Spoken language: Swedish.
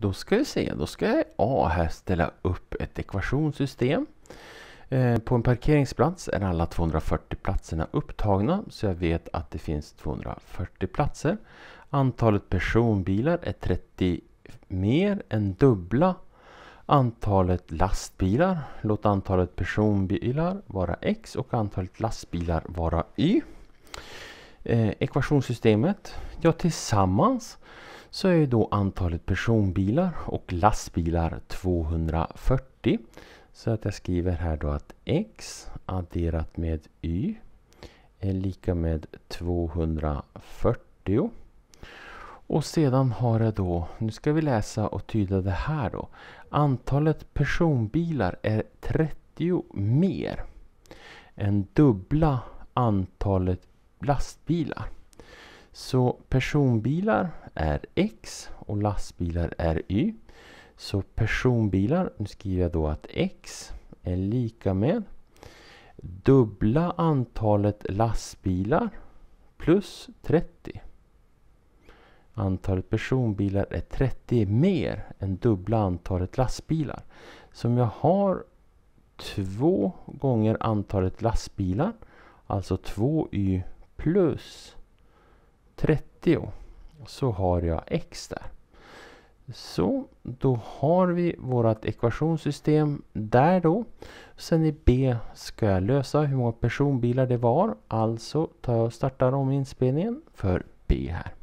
Då ska vi se, då ska A här ställa upp ett ekvationssystem. Eh, på en parkeringsplats är alla 240 platserna upptagna så jag vet att det finns 240 platser. Antalet personbilar är 30 mer än dubbla antalet lastbilar. Låt antalet personbilar vara x och antalet lastbilar vara y. Eh, ekvationssystemet, ja tillsammans så är då antalet personbilar och lastbilar 240. Så att jag skriver här då att x adderat med y är lika med 240. Och sedan har jag då, nu ska vi läsa och tyda det här då. Antalet personbilar är 30 mer än dubbla antalet lastbilar. Så personbilar är X och lastbilar är Y. Så personbilar, nu skriver jag då att X är lika med dubbla antalet lastbilar plus 30. Antalet personbilar är 30 mer än dubbla antalet lastbilar. Så om jag har två gånger antalet lastbilar, alltså 2y plus 30 så har jag x där. Så då har vi vårt ekvationssystem där då. Sen i B ska jag lösa hur många personbilar det var. Alltså tar jag och startar om inspelningen för B här.